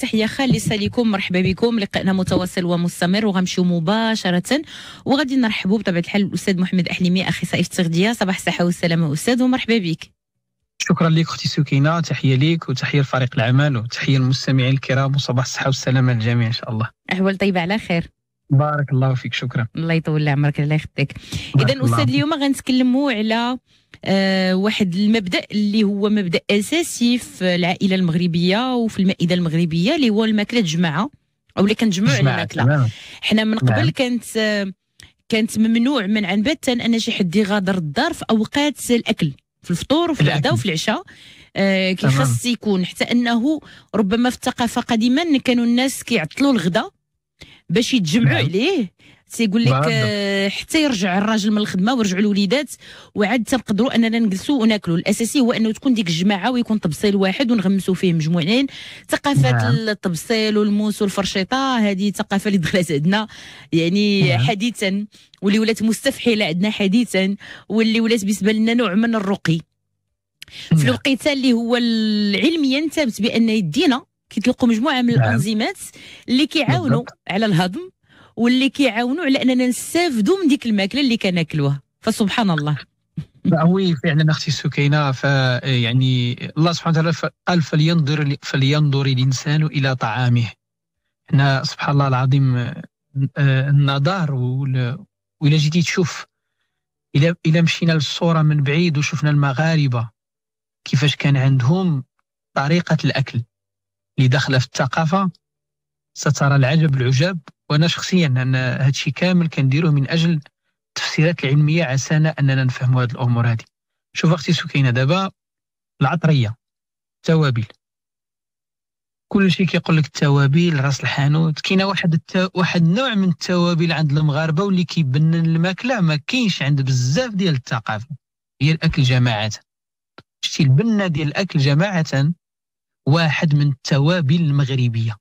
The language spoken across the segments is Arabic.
تحيه خالصه لكم مرحبا بكم لقائنا متواصل ومستمر وغنمشيو مباشره وغادي نرحبوا بطبيعه الحال الاستاذ محمد احليمي اخصائي في التغذيه صباح الصحه والسلامه استاذ ومرحبا بك شكرا لك اختي سكينه تحيه ليك وتحيه لفريق العمل وتحيه للمستمعين الكرام وصباح الصحه والسلامه للجميع ان شاء الله احوال طيبه على خير بارك الله فيك شكرا الله يطول عمرك الله يخطيك اذا استاذ اليوم غنتكلموا على آه، واحد المبدا اللي هو مبدا اساسي في العائله المغربيه وفي المائده المغربيه اللي هو الماكله الجماعه او اللي كنجمعوا على الماكله حنا من قبل نعم. كانت آه، كانت ممنوع عن باتا ان شي حد يغادر الدار في اوقات الاكل في الفطور وفي الغداء وفي العشاء آه كيخص يكون حتى انه ربما في الثقافه قديما كانوا الناس كيعطلوا الغداء باش يتجمعوا نعم. عليه تيقول لك آه حتى يرجع الراجل من الخدمه ويرجعوا الوليدات وعاد تنقدروا اننا نجلسوا وناكلوا الاساسي هو انه تكون ديك الجماعه ويكون طبسيل واحد ونغمسوا فيه مجموعين ثقافه نعم. الطبسيل والموس والفرشيطه هذه ثقافه اللي دخلت عندنا يعني نعم. حديثا واللي ولات مستفحله عندنا حديثا واللي ولات بالنسبه لنا نوع من الرقي في نعم. الوقيته اللي هو علميا ثابت بان يدينا كيطلقوا مجموعه من نعم. الانزيمات اللي كيعاونوا على الهضم واللي كيعاونوا على اننا نستافدوا من ديك الماكله اللي كناكلوها فسبحان الله وي فعلا اختي سكينه فيعني الله سبحانه وتعالى قال فلينظر فلينظر الانسان الى طعامه هنا سبحان الله العظيم آه، النظر وإلا جيتي تشوف إلا إلا مشينا للصورة من بعيد وشفنا المغاربة كيفاش كان عندهم طريقة الأكل اللي داخله في الثقافه سترى العجب العجاب وانا شخصيا انا هادشي كامل كنديروه من اجل التفسيرات العلميه عسانا اننا نفهموا هاد الامور هذه شوف اختي سكينه دابا العطريه التوابل كل شيء كيقول لك التوابل راس الحانوت كاينه واحد الت... واحد النوع من التوابل عند المغاربه واللي كيبنن الماكله ما كاينش عند بزاف ديال الثقافه هي الاكل جماعه شتي البنه ديال الاكل جماعه واحد من التوابل المغربيه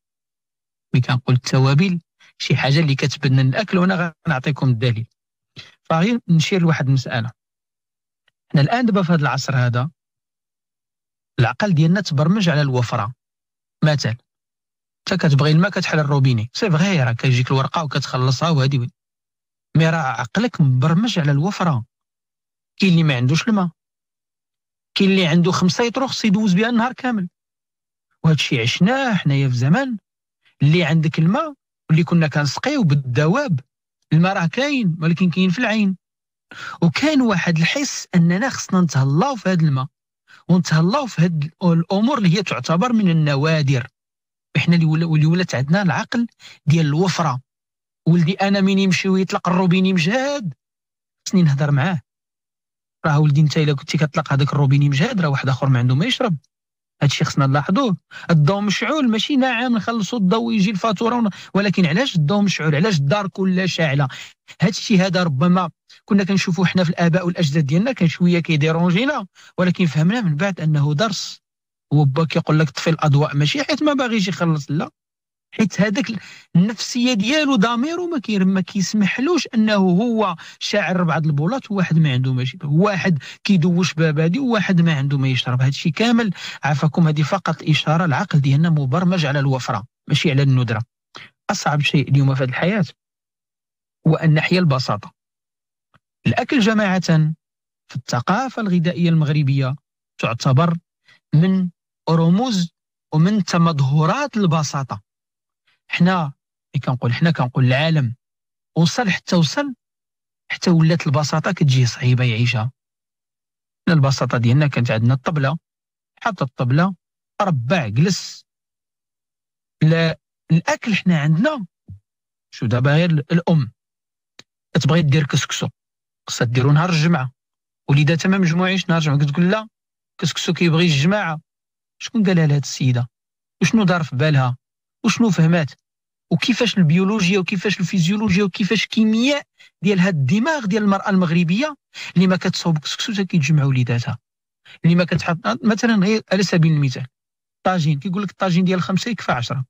ملي كنقول التوابل شي حاجه اللي كتبنن الاكل وانا غنعطيكم الدليل فغير نشير لواحد المساله حنا الان دابا في هذا العصر هذا العقل ديالنا تبرمج على الوفره مثلا انت كتبغي الماء كتحل الروبيني سي فغي راه كيجيك الورقه وكتخلصها وهادي وين مي راه عقلك مبرمج على الوفره كاين اللي ما عندوش الماء كاين اللي عنده خمسه يطرو خصو يدوز بها النهار كامل وهذا الشيء عشناه حنايا في زمان اللي عندك الماء واللي كنا كنسقيو بالدواب الماء راه كاين ولكن كاين في العين وكان واحد الحس اننا خصنا نتهلاو في هذا الماء ونتهلاو في هاد الامور اللي هي تعتبر من النوادر احنا اللي ولات عندنا العقل ديال الوفره ولدي انا مين يمشي ويطلق الروبيني مجهد خصني نهضر معاه راه ولدي انت الا كنتي كتطلق هذاك الروبيني مجهد راه واحد اخر ما عنده ما يشرب هادشي خصنا نلاحظوه الضو مشعول ماشي ناعم نخلصوا الضو ويجي الفاتوره ون... ولكن علاش الضو مشعول علاش الدار كلها شاعله هادشي هذا ربما كنا كنشوفوا حنا في الاباء والاجداد ديالنا كان شويه كيديرونجينا ولكن فهمنا من بعد انه درس هو با كيقول لك طفي الاضواء ماشي حيت ما باغيش يخلص لا حيت هذاك النفسيه ديالو ضميره ما ما كيسمحلوش انه هو شاعر بعض البولات وواحد ما عنده ما يشرب واحد كيدوش بابادي وواحد ما عنده ما يشرب هذا الشيء كامل عافاكم هذه فقط اشاره العقل ديالنا مبرمج على الوفره ماشي على الندره اصعب شيء اليوم في هذه الحياه هو ان نحيا البساطه الاكل جماعه في الثقافه الغذائيه المغربيه تعتبر من رموز ومن تمظهرات البساطه حنا كنقول حنا كنقول العالم وصل حتى وصل حتى ولات البساطه كتجي صعيبه يعيشها حنا البساطه ديالنا كانت عندنا الطبله حط الطبله ربع جلس لا الاكل حنا عندنا شو دابا غير الام تبغي دير كسكسو خصها ديرو نهار الجمعه وليداتها ما مجموعينش نهار الجمعه كتقول لا كسكسو كيبغي الجماعه شكون قالها لهاد السيده وشنو دار في بالها وشنو فهمات وكيفاش البيولوجيا وكيفاش الفيزيولوجيا وكيفاش الكيمياء ديال هاد الدماغ ديال المراه المغربيه اللي ما كتصوب كسكسوته كيتجمع وليداتها اللي ما كتحط مثلا غير على سبيل المثال الطاجين كيقول لك الطاجين ديال خمسه يكفى عشرة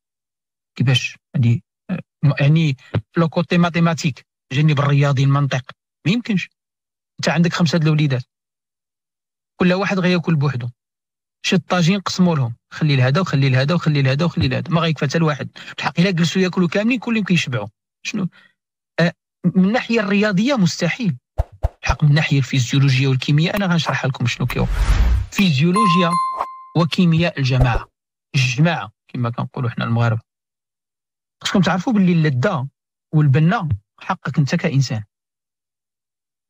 كيفاش هادي يعني،, يعني لو كوتي ماتيماتيك جانب الرياضي المنطق ما يمكنش انت عندك خمسه د الوليدات كل واحد غياكل بوحدو شي الطاجين قسموا لهم خلي لهذا وخلي لهذا وخلي لهذا وخلي لهذا ما غيكفى حتى الواحد الحق الا جلسوا ياكلوا كاملين كلهم كيشبعوا شنو آه من الناحيه الرياضيه مستحيل الحق من الناحيه الفيزيولوجيه والكيمياء انا غنشرح لكم شنو كيو فيزيولوجيا وكيمياء الجماعه الجماعه كما كنقولوا حنا المغاربه خصكم تعرفوا باللي اللذه والبنه حقك انت كانسان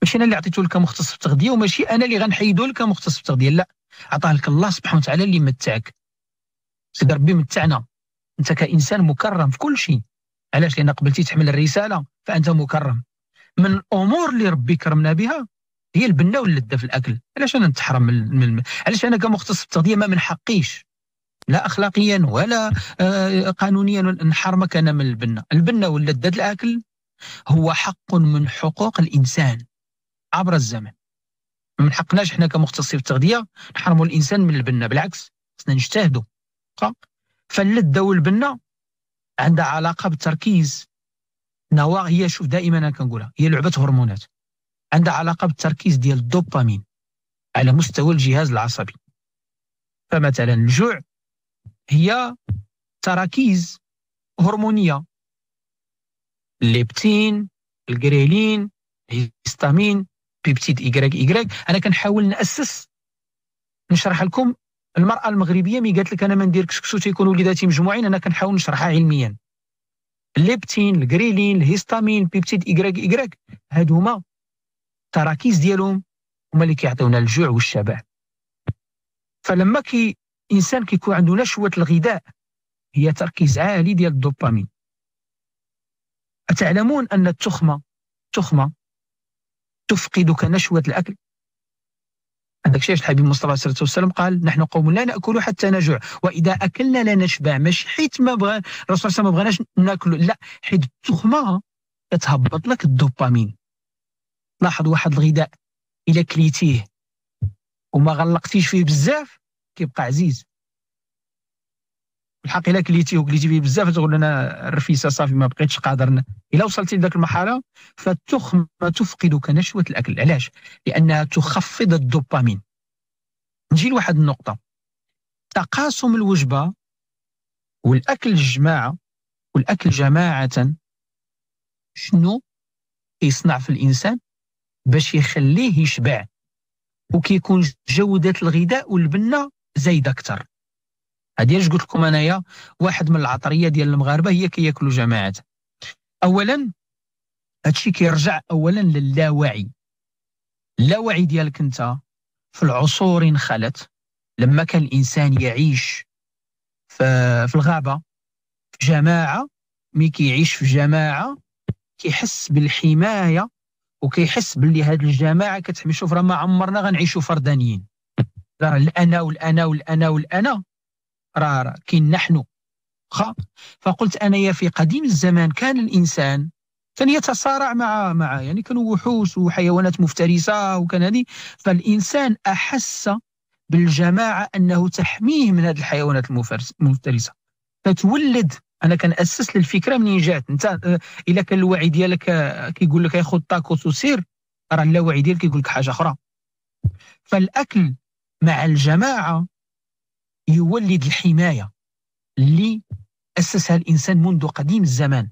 ماشي انا اللي عطيته لك مختص في التغذيه وماشي انا اللي غنحيدو لك مختص في التغذيه لا عطاه لك الله سبحانه وتعالى اللي متعك سيدي ربي متعنا انت كانسان مكرم في كل شيء علاش لان قبلتي تحمل الرساله فانت مكرم من الامور اللي ربي كرمنا بها هي البنه واللذه في الاكل علاش انا نتحرم من علاش انا كمختص بالتغذيه ما من حقيش لا اخلاقيا ولا آه، قانونيا نحرمك انا من البنه البنه واللذه الاكل هو حق من حقوق الانسان عبر الزمن من حقناش حنا كمختصين في التغذيه نحرموا الانسان من البنه بالعكس خصنا نجتهدوا فاللذه والبنه عندها علاقه بالتركيز نوا هي شوف دائما انا كنقولها هي لعبه هرمونات عندها علاقه بالتركيز ديال الدوبامين على مستوى الجهاز العصبي فمثلا الجوع هي تراكيز هرمونيه الليبتين الجريلين الهيستامين بيبتيد إيكغيك إيكغيك أنا كنحاول نأسس نشرح لكم المرأة المغربية مي قالت لك أنا ما ندير كسكسو تيكون وليداتي مجموعين أنا كنحاول نشرحها علميا الليبتين الكريلين الهيستامين بيبتيد إيكغيك إيكغيك هادو هما التراكيز ديالهم هما اللي كيعطيونا الجوع والشبع فلما كي الانسان كيكون عنده نشوه الغذاء هي تركيز عالي ديال الدوبامين اتعلمون ان التخمه التخمه تفقدك نشوة الأكل عندك شيء الحبيب مصطفى صلى الله عليه وسلم قال نحن قوم لا ناكل حتى نجوع واذا اكلنا لا نشبع مش حيت ما بغى الرسول صلى الله عليه وسلم ما بغناش ناكل لا حيت التخمه كتهبط لك الدوبامين لاحظ واحد الغذاء الا كليتيه وما غلقتيش فيه بزاف كيبقى عزيز الحق الا كليتيه وكليتي به بزاف تقول انا الرفيسه صافي ما بقيتش قادر الا وصلتي لذاك المرحله فالتخمه تفقدك نشوه الاكل علاش لانها تخفض الدوبامين نجي لواحد النقطه تقاسم الوجبه والاكل الجماعه والاكل جماعه شنو كيصنع في الانسان باش يخليه يشبع وكيكون جوده الغذاء والبنه زايده اكثر هذه علاش قلت لكم انايا واحد من العطريه ديال المغاربه هي كياكلوا جماعات اولا هادشي كيرجع اولا للاوعي اللاوعي ديالك انت في العصور خلت لما كان الانسان يعيش في الغابه في جماعه مي كيعيش في جماعه كيحس بالحمايه وكيحس باللي هاد الجماعه كتحمي شوف راه ما عمرنا غنعيشوا فردانيين لا الانا والانا والانا والانا راه كاين نحن خا فقلت انايا في قديم الزمان كان الانسان كان يتصارع مع مع يعني كانوا وحوش وحيوانات مفترسه وكان هذه فالانسان احس بالجماعه انه تحميه من هذه الحيوانات المفترسه فتولد انا كناسس للفكره منين جات انت الا كان الوعي ديالك كيقول لك ياخذ طاكوس وسير راه اللاوعي ديالك كيقول لك حاجه اخرى فالاكل مع الجماعه يولد الحمايه اللي اسسها الانسان منذ قديم الزمان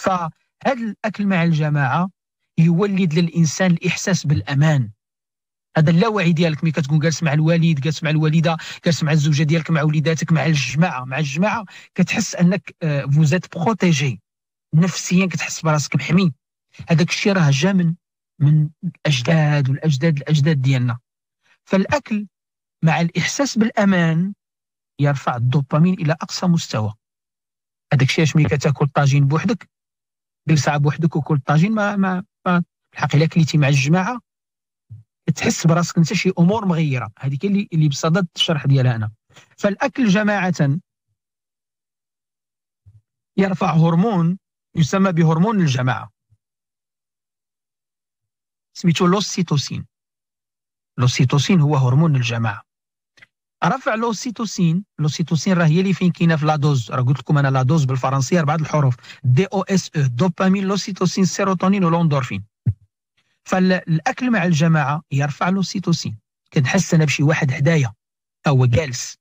فهذا الاكل مع الجماعه يولد للانسان الاحساس بالامان هذا اللاوعي ديالك ملي كتكون جالس مع الوالد جالس مع الوالده جالس مع الزوجه ديالك مع وليداتك مع الجماعه مع الجماعه كتحس انك فوزات آه، بروتيجي نفسيا كتحس براسك محمي هذاك الشيء راه جا من من الاجداد والاجداد الاجداد ديالنا فالاكل مع الإحساس بالأمان يرفع الدوبامين إلى أقصى مستوى هذاك الشيء اش ملي كتاكل طاجين بوحدك جلسة بوحدك وكل طاجين ما ما, ما الحق الا كليتي مع الجماعه تحس براسك انت شي امور مغيره هذيك اللي اللي بصدد الشرح ديالها انا فالاكل جماعه يرفع هرمون يسمى بهرمون الجماعه سميتو لوسيتوسين لوسيتوسين هو هرمون الجماعه رفع لوسيتوسين لوسيتوسين راه هي اللي فين كاينه في لادوز راه قلت لكم انا لادوز بالفرنسيه اربعه الحروف دي او اس او دوبامين لوسيتوسين السيروتونين والاندورفين فالاكل مع الجماعه يرفع لوسيتوسين كنحس انا بشي واحد حدايا هو جالس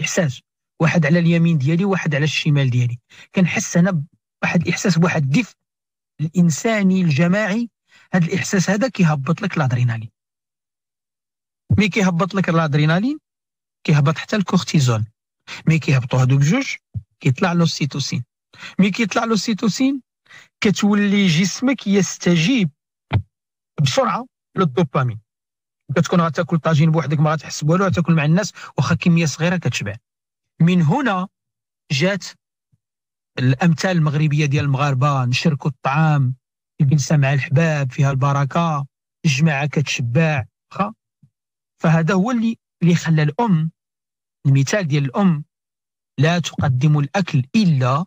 احساس واحد على اليمين ديالي واحد على الشمال ديالي كنحس انا بواحد الاحساس بواحد الدفء الانساني الجماعي هذا الاحساس هذا كيهبط لك الادرينالين مي كيهبط لك الادرينالين كيهبط حتى الكورتيزون مي كيهبطوا هذوك جوج كيطلع لوسيتوسين مي كيطلع لوسيتوسين كتولي جسمك يستجيب بسرعه للدوبامين كتكون غتاكل طاجين بوحدك ما غتحس والو غتاكل مع الناس واخا كميه صغيره كتشبع من هنا جات الامثال المغربيه ديال المغاربه نشركوا الطعام الجلسه مع الحباب فيها البركه الجماعه كتشبع فهذا هو اللي اللي خلى الام المثال ديال الام لا تقدم الاكل الا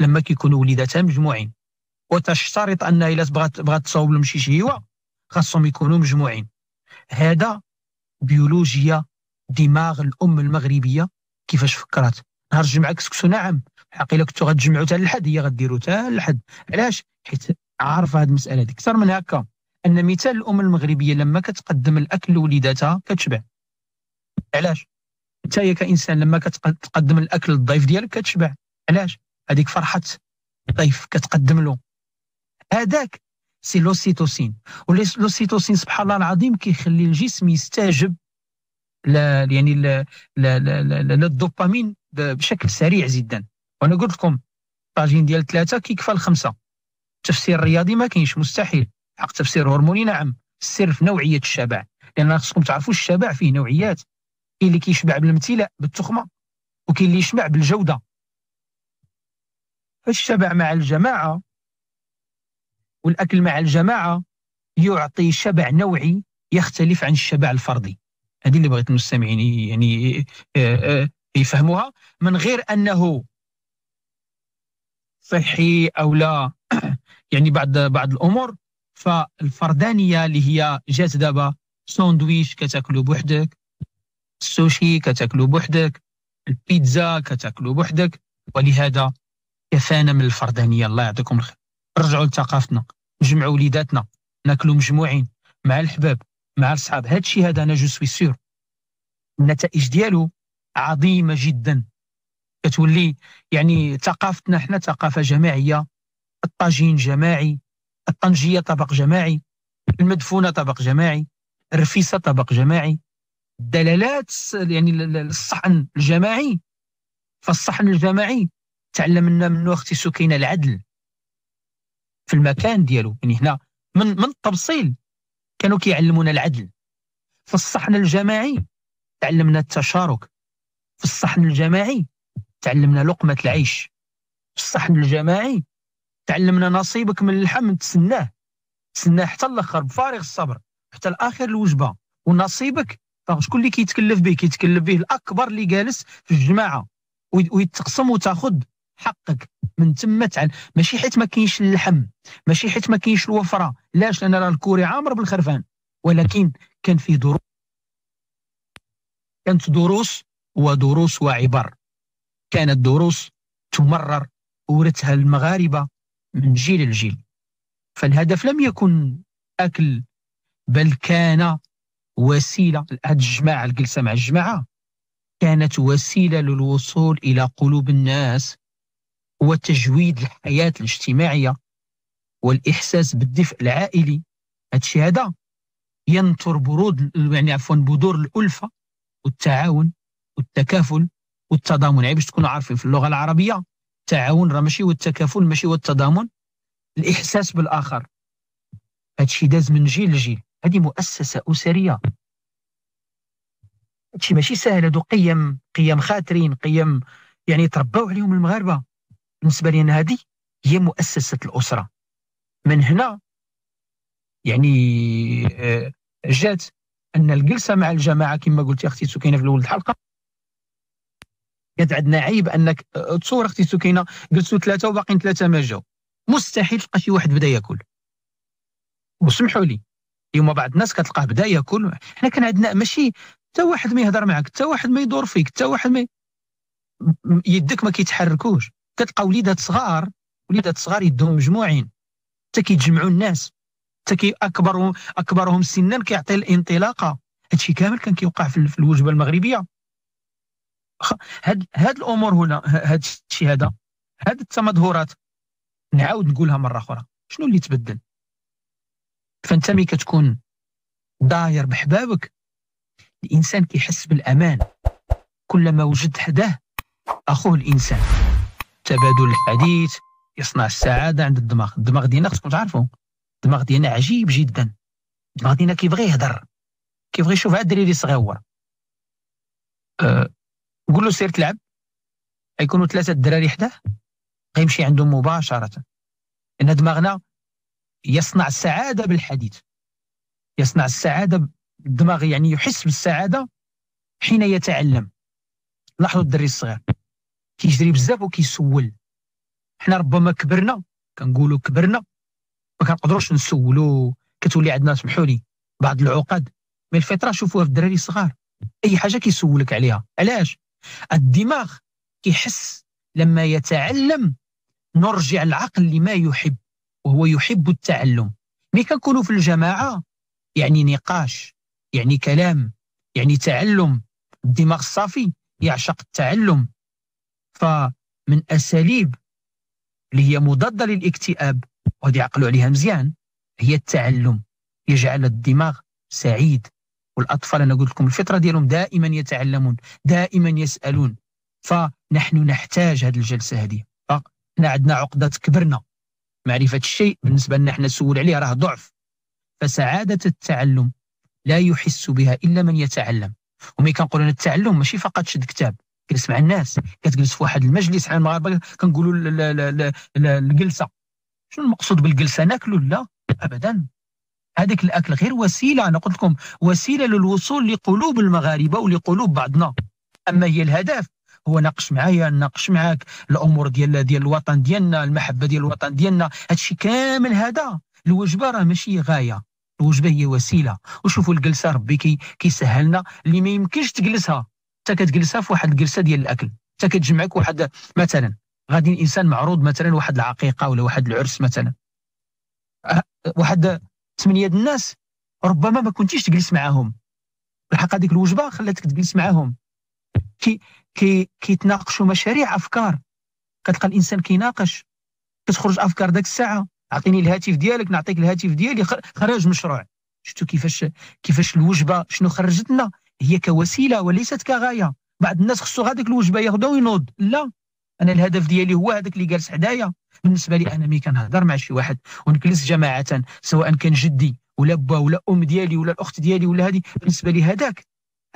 لما كيكونوا وليداتها مجموعين وتشترط انها الا بغات بغات تصاوب لهم شي شهيوه خاصهم يكونوا مجموعين هذا بيولوجيا دماغ الام المغربيه كيفاش فكرت نهار الجمعه كسكسو نعم حقيلا كنتو غتجمعوا حتى الحد هي غديروا حتى الحد علاش حيت عارفه هذه المساله هذيك اكثر من هكا ان مثال الام المغربيه لما كتقدم الاكل لوليداتها كتشبع علاش انت كانسان لما كتقدم الاكل للضيف ديالك كتشبع علاش هذيك فرحه الضيف كتقدم له هذاك سي لوسيتوسين ولوسيتوسين سبحان الله العظيم كيخلي الجسم يستجب لا يعني لا لا لا لا للدوبامين بشكل سريع جدا وانا قلت لكم طاجين ديال ثلاثه كيكفى الخمسه تفسير رياضي ما كاينش مستحيل حق تفسير هرموني نعم السر في نوعيه الشبع لان خصكم تعرفوا الشبع فيه نوعيات كاين اللي كيشبع بالامتلاء بالتخمه وكاين اللي يشبع بالجوده فالشبع مع الجماعه والاكل مع الجماعه يعطي شبع نوعي يختلف عن الشبع الفردي هذه اللي بغيت المستمعين يعني آه، آه، يفهموها من غير انه صحي او لا يعني بعض بعض الامور فالفردانيه اللي هي جات دابا ساندويش كتاكلو بوحدك السوشي كتاكلو بوحدك البيتزا كتاكلو بوحدك ولهذا كفانا من الفردانيه الله يعطيكم الخير رجعوا لثقافتنا نجمعوا وليداتنا ناكلوا مجموعين مع الحباب مع الصحاب هذا الشيء هذا انا جو سوي سور النتائج ديالو عظيمه جدا كتولي يعني ثقافتنا حنا ثقافه جماعيه الطاجين جماعي الطنجيه طبق جماعي المدفونه طبق جماعي الرفيسه طبق جماعي دلالات يعني الصحن الجماعي فالصحن الجماعي تعلمنا منه اختي سكينه العدل في المكان ديالو يعني هنا من من التبصيل كانوا كيعلمونا العدل في الصحن الجماعي تعلمنا التشارك في الصحن الجماعي تعلمنا لقمة العيش في الصحن الجماعي تعلمنا نصيبك من اللحم تسناه تسناه حتى الاخر بفارغ الصبر حتى لاخر الوجبه ونصيبك فشكون طيب، اللي كيتكلف به كيتكلف به الاكبر اللي جالس في الجماعه ويتقسم وتاخذ حقك من تما تعال ماشي حيت ما كاينش اللحم ماشي حيت ما كاينش الوفره لاش لان راه الكوري عامر بالخرفان ولكن كان في دروس كانت دروس ودروس وعبر كانت دروس تمرر ورثها المغاربه من جيل لجيل فالهدف لم يكن اكل بل كان وسيله هاد الجماعه الجلسه مع الجماعه كانت وسيله للوصول الى قلوب الناس وتجويد الحياه الاجتماعيه والاحساس بالدفء العائلي هادشي هذا ينطر برود يعني عفوا بذور الالفه والتعاون والتكافل والتضامن يعني باش تكونوا عارفين في اللغه العربيه التعاون راه ماشي هو التكافل ماشي هو التضامن الاحساس بالاخر هادشي داز من جيل لجيل هذه مؤسسة أسرية شي ماشي سهل هادو قيم قيم خاترين قيم يعني تربوا عليهم المغاربة بالنسبة لنا هذه هي مؤسسة الأسرة من هنا يعني آه، جات ان الجلسه مع الجماعه كما قلت اختي سكينه في الاول الحلقه كانت عندنا عيب انك آه، تصور اختي سكينه جلسوا ثلاثه وباقيين ثلاثه ما جاو مستحيل تلقى شي واحد بدا ياكل وسمحوا لي يوم بعض الناس كتلقاه بدا ياكل حنا كان عندنا ماشي حتى واحد ما يهضر معك حتى واحد ما يدور فيك حتى واحد ما يدك ما كيتحركوش كتلقى وليدات صغار وليدات صغار يدهم مجموعين حتى كيتجمعوا الناس حتى كي اكبر اكبرهم سنا كيعطي الانطلاقه هادشي كامل كان كيوقع في الوجبه المغربيه هاد هاد الامور هنا هادشي هذا هاد التمظهرات نعاود نقولها مره اخرى شنو اللي تبدل فانت ملي كتكون داير بحبابك الانسان كيحس بالامان كلما وجد حداه اخوه الانسان تبادل الحديث يصنع السعاده عند الدماغ الدماغ ديالنا خصكم تعرفوا الدماغ ديالنا عجيب جدا الدماغ ديالنا كيبغي يهضر كيبغي يشوف عاد الدريري صغيور أه قول له سير تلعب غيكونوا ثلاثه الدراري حداه غيمشي عندهم مباشره لان دماغنا يصنع السعادة بالحديث يصنع السعادة الدماغ يعني يحس بالسعادة حين يتعلم لاحظوا الدري الصغير كيجري بزاف وكيسول حنا ربما كبرنا كنقولوا كبرنا ما كنقدروش نسولوا كتولي عندنا سمحوا لي بعض العقد من الفطره شوفوها في الدراري الصغار اي حاجه كيسولك عليها علاش الدماغ كيحس لما يتعلم نرجع العقل لما يحب وهو يحب التعلم ملي كنكونوا في الجماعه يعني نقاش يعني كلام يعني تعلم الدماغ الصافي يعشق التعلم فمن اساليب اللي هي مضاده للاكتئاب وهذه يعقلوا عليها مزيان هي التعلم يجعل الدماغ سعيد والاطفال انا قلت لكم الفطره ديالهم دائما يتعلمون دائما يسالون فنحن نحتاج هذه الجلسه هذه فاحنا عندنا عقده كبرنا معرفة الشيء بالنسبة لنا احنا نسول عليه راه ضعف فسعادة التعلم لا يحس بها إلا من يتعلم ومي كنقولوا التعلم ماشي فقط شد كتاب كنجلس مع الناس كتجلس في واحد المجلس حنا المغاربه كنقولوا الجلسه شنو المقصود بالجلسه ناكلوا لا ابدا هذاك الاكل غير وسيله انا قلت لكم وسيله للوصول لقلوب المغاربه ولقلوب بعضنا اما هي الهدف هو ناقش معايا ناقش معاك الامور ديال ديال الوطن ديالنا المحبه ديال الوطن ديالنا هادشي كامل هذا الوجبه راه ماشي غايه الوجبه هي وسيله وشوفوا الجلسه ربي كي كيسهلنا اللي ما يمكنش تجلسها حتى كتجلسها في واحد الجلسه ديال الاكل حتى كتجمعك واحد مثلا غادي الانسان معروض مثلا واحد العقيقه ولا واحد العرس مثلا أه، واحد ثمانيه الناس ربما ما كنتيش تجلس معاهم الحق هذيك الوجبه خلاتك تجلس معاهم كي كي كيتناقشوا مشاريع افكار كتلقى الانسان كيناقش كتخرج افكار ذاك الساعه اعطيني الهاتف ديالك نعطيك الهاتف ديالي خرج مشروع شفتوا كيفاش كيفاش الوجبه شنو خرجت لنا هي كوسيله وليست كغايه بعض الناس خصو هذيك الوجبه ياخذها وينوض لا انا الهدف ديالي هو هذاك اللي جالس حدايا بالنسبه لي انا مي كنهضر مع شي واحد ونجلس جماعه سواء كان جدي ولا با ولا ام ديالي ولا الاخت ديالي ولا هذه بالنسبه لي هذاك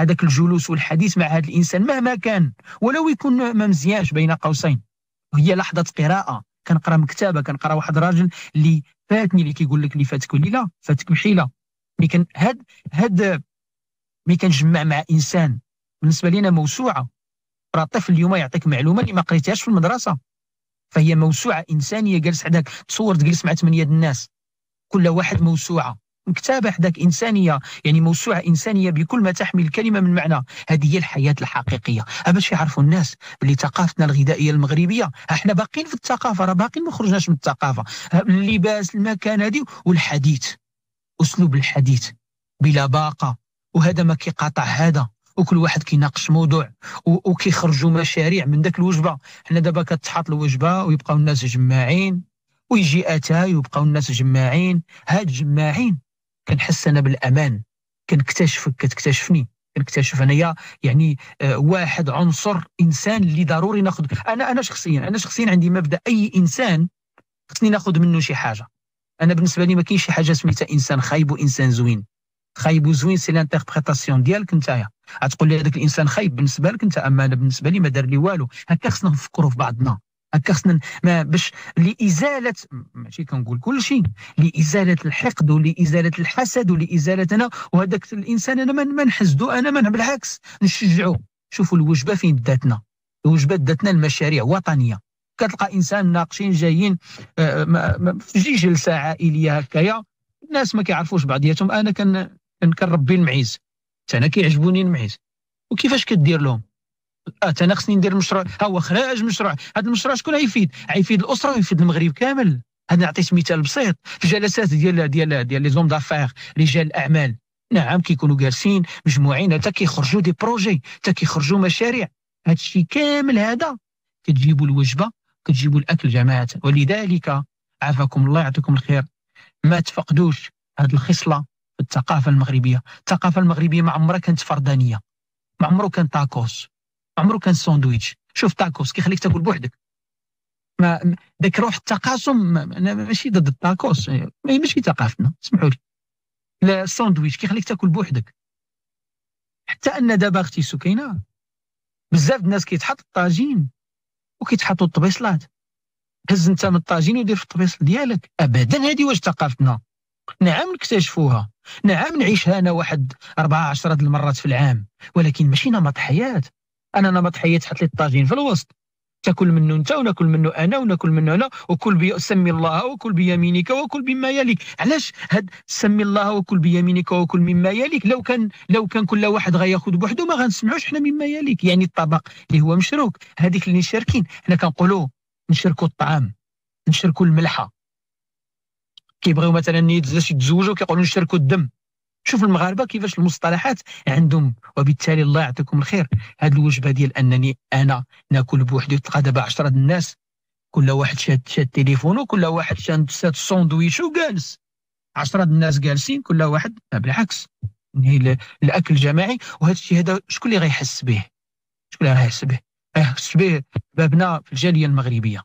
هذاك الجلوس والحديث مع هذا الانسان مهما كان ولو يكون ما مزيانش بين قوسين هي لحظه قراءه كنقرا مكتبه كنقرا واحد الراجل اللي فاتني اللي كيقول لك اللي فاتك ليله فاتك حيله مي كان هاد هاد مي كنجمع مع انسان بالنسبه لينا موسوعه راه الطفل اليوم يعطيك معلومه اللي ما قريتهاش في المدرسه فهي موسوعه انسانيه جالس عندك تصور تجلس مع ثمانيه الناس كل واحد موسوعه مكتبه حداك إنسانية يعني موسوعة إنسانية بكل ما تحمل الكلمة من معنى هذه هي الحياة الحقيقية باش يعرفوا الناس باللي ثقافتنا الغذائية المغربية احنا باقيين في الثقافة راه باقيين ما خرجناش من الثقافة اللباس المكان هذه والحديث أسلوب الحديث بلا باقة وهذا ما كيقاطع هذا وكل واحد كيناقش موضوع وكيخرجوا مشاريع من ذاك الوجبه حنا دابا كتحط الوجبه ويبقاو الناس جماعين ويجي اتاي ويبقاو الناس جماعين هاد جماعين كنحس انا بالامان كنكتشفك كتكتشفني كنكتشف انايا يعني آه، واحد عنصر انسان اللي ضروري ناخذ انا انا شخصيا انا شخصيا عندي مبدا اي انسان خصني ناخذ منه شي حاجه انا بالنسبه لي ما كاينش شي حاجه سميتها انسان خايب وانسان زوين خايب وزوين سي لانتربريتاسيون ديالك نتايا غتقول لي هذاك الانسان خايب بالنسبه لك انت اما انا بالنسبه لي ما دار لي والو هكا خصنا نفكروا في بعضنا هكا ما باش لازاله ماشي كنقول كل شيء لازاله الحقد ولازاله الحسد ولازاله انا وهذاك الانسان انا ما نحسدو انا من بالعكس نشجعو شوفوا الوجبه فين داتنا الوجبه داتنا المشاريع وطنيه كتلقى انسان ناقشين جايين آه، آه، في جي جلسه عائليه هكايا الناس ما كيعرفوش بعضياتهم انا كنربي المعيز انا كيعجبوني المعيز وكيفاش كدير لهم حتى انا خصني ندير مشروع ها هو خراج مشروع هذا المشروع شكون غيفيد غيفيد الاسره ويفيد المغرب كامل هذا نعطيك مثال بسيط في جلسات ديال ديال ديال لي زوم دافير رجال الاعمال نعم كيكونوا جالسين مجموعين حتى كيخرجوا دي بروجي حتى كيخرجوا مشاريع هذا الشيء كامل هذا كتجيبوا الوجبه كتجيبوا الاكل جماعه ولذلك عافاكم الله يعطيكم الخير ما تفقدوش هذه الخصله في الثقافه المغربيه الثقافه المغربيه ما عمرها كانت فردانيه ما عمره كان تاكوس عمره كان ساندويتش شوف تاكوس كيخليك تاكل بوحدك ما ذاك روح التقاسم انا ماشي ضد التاكوس إيه، ماشي ثقافتنا اسمحوا لي الساندويتش كيخليك تاكل بوحدك حتى ان دابا اختي سكينه بزاف الناس كيتحط الطاجين وكيتحطوا الطبيصلات هز انت من الطاجين ودير في الطبيصل ديالك ابدا هذه واش ثقافتنا نعم نكتشفوها نعم نعيشها انا واحد 14 المرات في العام ولكن ماشي نمط حياه انا حياه ما لي الطاجين في الوسط تاكل منه انت وناكل منه انا وناكل منه انا وكل بي سمي الله وكل بيمينك وكل مما يليك علاش هاد سمي الله وكل بيمينك وكل مما يليك لو كان لو كان كل واحد غياخذ بوحدو ما غنسمعوش حنا مما يليك يعني الطبق اللي هو مشروك هذيك اللي شاركين حنا كنقولوا نشاركوا الطعام نشاركوا الملحه كيبغيو مثلا يتزوجوا كيقولوا نشاركوا الدم شوف المغاربه كيفاش المصطلحات عندهم وبالتالي الله يعطيكم الخير هذه الوجبه ديال انني انا ناكل بوحدي تلقى دابا 10 الناس كل واحد شاد شاد تليفونه كل واحد شاد شاد ساندويش وجالس 10 الناس جالسين كل واحد آه، بالعكس يعني الاكل الجماعي وهذا الشيء هذا شكون اللي غيحس به شكون اللي غيحس به غيحس آه، به بابنا في الجاليه المغربيه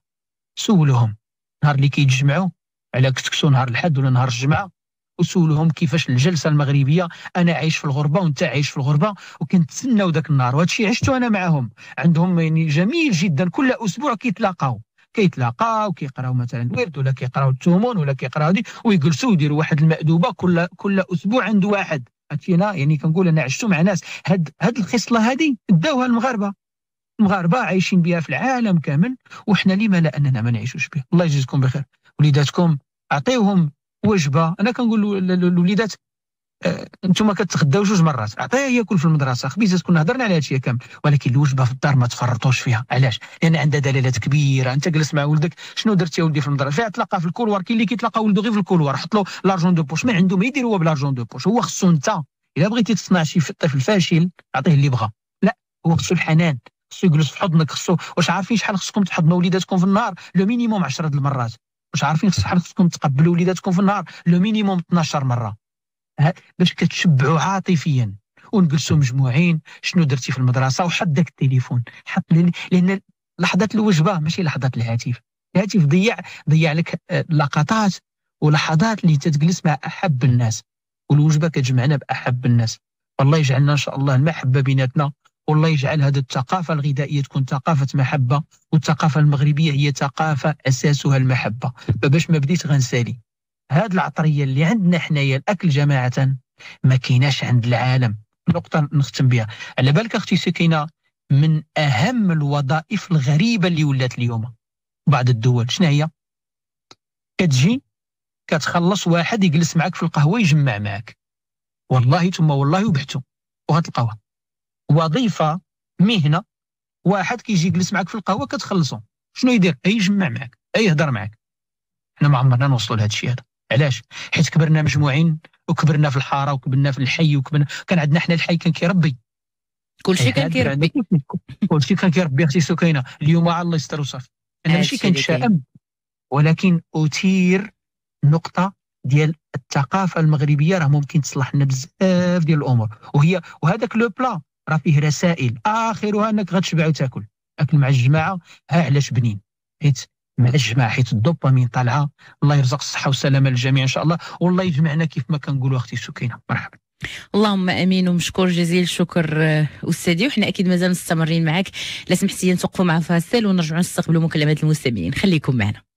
سولهم نهار اللي كيتجمعوا على كسكسو نهار الحد ولا نهار الجمعه اصولهم كيفاش الجلسه المغربيه انا عايش في الغربه وانت عايش في الغربه وكنتسناو ذاك النهار وهذا الشيء عشته انا معاهم عندهم يعني جميل جدا كل اسبوع كيتلاقاو كيتلاقاو كيقراو مثلا الورد ولا كيقراو التومون ولا كيقراو دي ويجلسوا يديروا واحد المأدوبه كل كل اسبوع عند واحد هنا يعني كنقول انا عشتو مع ناس هاد هاد الخصله هادي داوها المغاربه المغاربه عايشين بها في العالم كامل وحنا لما لا اننا ما نعيشوش بها الله يجزيكم بخير وليداتكم اعطيوهم وجبه انا كنقول للوليدات انتم آه، كتغداو جوج مرات عطيه ياكل في المدرسه خبيزات كنا هضرنا على هادشي كامل ولكن الوجبه في الدار ما تفرطوش فيها علاش لان عندها دلالات كبيره انت جلس مع ولدك شنو درت يا ولدي في المدرسه فيها تلاقى في الكولوار كاين اللي كيتلاقى ولده غير في الكولوار حط له لارجون دو بوش ما عنده ما يدير هو بلارجون دو بوش هو خصو انت الا بغيتي تصنع شي طفل فاشل اعطيه اللي بغى لا هو خصو الحنان خصو يجلس في حضنك خصو واش عارفين شحال خصكم تحضنوا وليداتكم في النهار لو مينيموم 10 المرات واش عارفين خصكم تقبلوا وليداتكم في النهار لو مينيموم 12 مره باش كتشبعوا عاطفيا ونجلسوا مجموعين شنو درتي في المدرسه وحط داك التليفون حط لان لحظه الوجبه ماشي لحظه الهاتف الهاتف ضيع ضيع لك آه، لقطات ولحظات اللي تتجلس مع احب الناس والوجبه كتجمعنا باحب الناس والله يجعلنا ان شاء الله المحبه بيناتنا والله يجعل هذه الثقافة الغذائية تكون ثقافة محبة والثقافة المغربية هي ثقافة أساسها المحبة فباش ما بديت غنسالي هاد العطرية اللي عندنا حنايا الأكل جماعة ما كيناش عند العالم نقطة نختم بها على بالك أختي سكينة من أهم الوظائف الغريبة اللي ولات اليوم بعض الدول شنو هي كتجي كتخلص واحد يجلس معك في القهوة يجمع معك والله ثم والله وبحثوا وغتلقاوها وظيفه مهنه واحد كيجي يجلس معك في القهوه كتخلصو شنو يدير اي يجمع معك اي يهضر معك حنا ما عمرنا نوصلوا لهذا الشيء هذا علاش حيت كبرنا مجموعين وكبرنا في الحاره وكبرنا في الحي وكبرنا كان عندنا حنا الحي كان كيربي كلشي كان كيربي كلشي كان كيربي اختي سكينه اليوم الله يستر وصافي انا ماشي كنتشائم ولكن اثير نقطه ديال الثقافه المغربيه راه ممكن تصلح لنا بزاف ديال الامور وهي وهذاك لو بلا راه فيه رسائل اخرها انك غتشبع وتاكل اكل مع الجماعه ها علاش بنين حيت مع الجماعه حيت الدوبامين طالعه الله يرزق الصحه والسلامه للجميع ان شاء الله والله يجمعنا كيف ما كنقولوا اختي سكينه مرحبا اللهم امين ومشكور جزيل الشكر آه، استاذي وحنا اكيد مازال مستمرين معك لا سمحتي نتوقفوا مع فاصل ونرجعوا نستقبلوا مكالمات المستمعين خليكم معنا